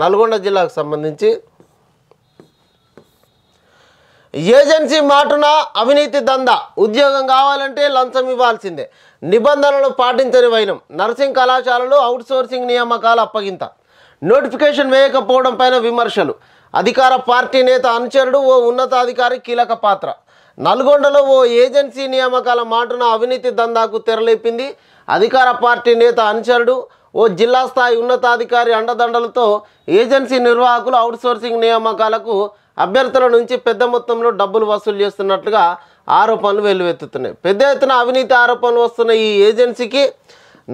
నల్గొండ జిల్లాకు సంబంధించి ఏజెన్సీ మాటున అవినీతి దందా ఉద్యోగం కావాలంటే లంచం ఇవ్వాల్సిందే నిబంధనలు పాటించని వైనం నర్సింగ్ కళాశాలలో అవుట్సోర్సింగ్ నియామకాల అప్పగింత నోటిఫికేషన్ వేయకపోవడం పైన విమర్శలు అధికార పార్టీ నేత అనుచరుడు ఓ ఉన్నతాధికారి కీలక పాత్ర నల్గొండలో ఓ ఏజెన్సీ నియామకాల మాటున అవినీతి దందాకు తెరలేపింది అధికార పార్టీ నేత అనుచరుడు ఓ జిల్లా స్థాయి ఉన్నతాధికారి అండదండలతో ఏజెన్సీ నిర్వాహకులు అవుట్సోర్సింగ్ నియామకాలకు అభ్యర్థుల నుంచి పెద్ద మొత్తంలో డబ్బులు వసూలు చేస్తున్నట్లుగా ఆరోపణలు వెల్లువెత్తుతున్నాయి పెద్ద ఎత్తున అవినీతి ఆరోపణలు వస్తున్న ఈ ఏజెన్సీకి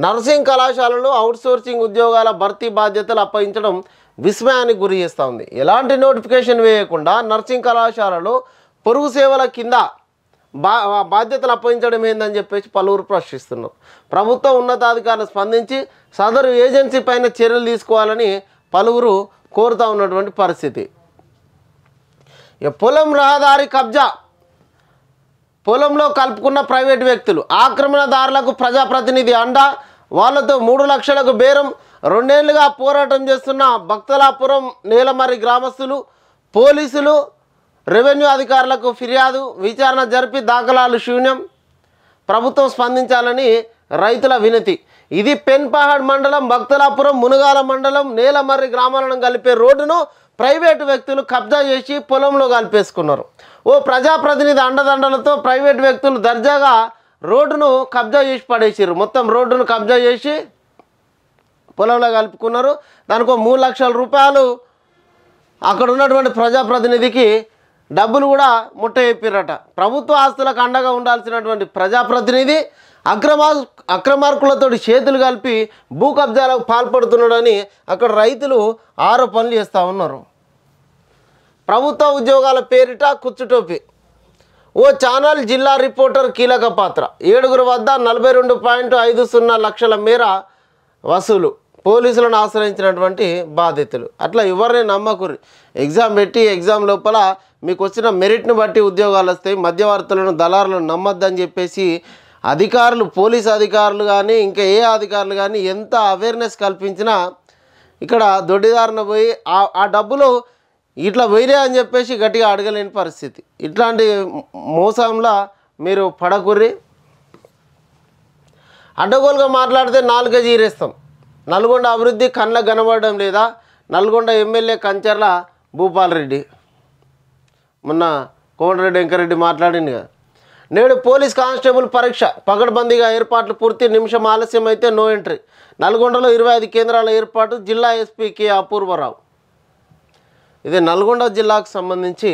నర్సింగ్ కళాశాలలో అవుట్సోర్సింగ్ ఉద్యోగాల భర్తీ బాధ్యతలు అప్పగించడం విస్మయానికి గురి చేస్తూ ఉంది ఎలాంటి నోటిఫికేషన్ వేయకుండా నర్సింగ్ కళాశాలలో పొరుగు సేవల కింద బా బాధ్యతలు అప్పగించడం ఏందని చెప్పేసి పలువురు ప్రశ్నిస్తున్నారు ప్రభుత్వ ఉన్నతాధికారులు స్పందించి సదరు ఏజెన్సీ పైన చర్యలు తీసుకోవాలని పలువురు కోరుతూ ఉన్నటువంటి పరిస్థితి పొలం రహదారి కబ్జా పొలంలో కలుపుకున్న ప్రైవేటు వ్యక్తులు ఆక్రమణదారులకు ప్రజాప్రతినిధి అండ వాళ్ళతో మూడు లక్షలకు బేరం రెండేళ్లుగా పోరాటం చేస్తున్న భక్తలాపురం నేలమరి గ్రామస్తులు పోలీసులు రెవెన్యూ అధికారులకు ఫిర్యాదు విచారణ జరిపి దాఖలాలు శూన్యం ప్రభుత్వం స్పందించాలని రైతుల వినతి ఇది పెన్పహాడ్ మండలం భక్తులాపురం మునుగాల మండలం నేలమర్రి గ్రామాలను కలిపే రోడ్డును ప్రైవేటు వ్యక్తులు కబ్జా చేసి పొలంలో కలిపేసుకున్నారు ఓ ప్రజాప్రతినిధి అండదండలతో ప్రైవేటు వ్యక్తులు దర్జాగా రోడ్డును కబ్జా చేసి పడేసారు మొత్తం రోడ్డును కబ్జా చేసి పొలంలో కలుపుకున్నారు దానికి మూడు లక్షల రూపాయలు అక్కడ ఉన్నటువంటి ప్రజాప్రతినిధికి డబ్బులు కూడా ముట్ట చెప్పిరట ప్రభుత్వ ఆస్తులకు అండగా ఉండాల్సినటువంటి ప్రజాప్రతినిధి అక్రమా అక్రమార్కులతో చేతులు కలిపి భూ కబ్జాలకు పాల్పడుతున్నాడని అక్కడ రైతులు ఆరోపణలు చేస్తూ ఉన్నారు ప్రభుత్వ ఉద్యోగాల పేరిట కుచ్చుటోపి ఓ ఛానల్ జిల్లా రిపోర్టర్ కీలక పాత్ర ఏడుగురు వద్ద నలభై రెండు పాయింట్ ఐదు సున్నా లక్షల మేర వసూలు పోలీసులను ఆశ్రయించినటువంటి బాధితులు అట్లా ఎవరిని నమ్మకూరి ఎగ్జామ్ పెట్టి ఎగ్జామ్ లోపల మీకు వచ్చిన మెరిట్ను బట్టి ఉద్యోగాలు వస్తాయి మధ్యవర్తులను దళారులను నమ్మొద్దని చెప్పేసి అధికారులు పోలీస్ అధికారులు కానీ ఇంకా ఏ అధికారులు కానీ ఎంత అవేర్నెస్ కల్పించినా ఇక్కడ దొడ్డిదారిన పోయి ఆ డబ్బులు ఇట్లా వేరే అని చెప్పేసి గట్టిగా అడగలేని పరిస్థితి ఇట్లాంటి మోసంలో మీరు పడకూరి అడ్డగోలుగా మాట్లాడితే కేజీ జీరేస్తాం నల్గొండ అభివృద్ధి కళ్ళ కనబడడం లేదా నల్గొండ ఎమ్మెల్యే కంచర్ల భూపాలరెడ్డి మొన్న కోమటిరెడ్డి వెంకరెడ్డి మాట్లాడింది కదా నేడు పోలీస్ కానిస్టేబుల్ పరీక్ష పగడ్బందీగా ఏర్పాట్లు పూర్తి నిమిషం ఆలస్యం అయితే నో ఎంట్రీ నల్గొండలో ఇరవై ఐదు కేంద్రాల ఏర్పాటు జిల్లా ఎస్పీ కె అపూర్వరావు ఇది నల్గొండ జిల్లాకు సంబంధించి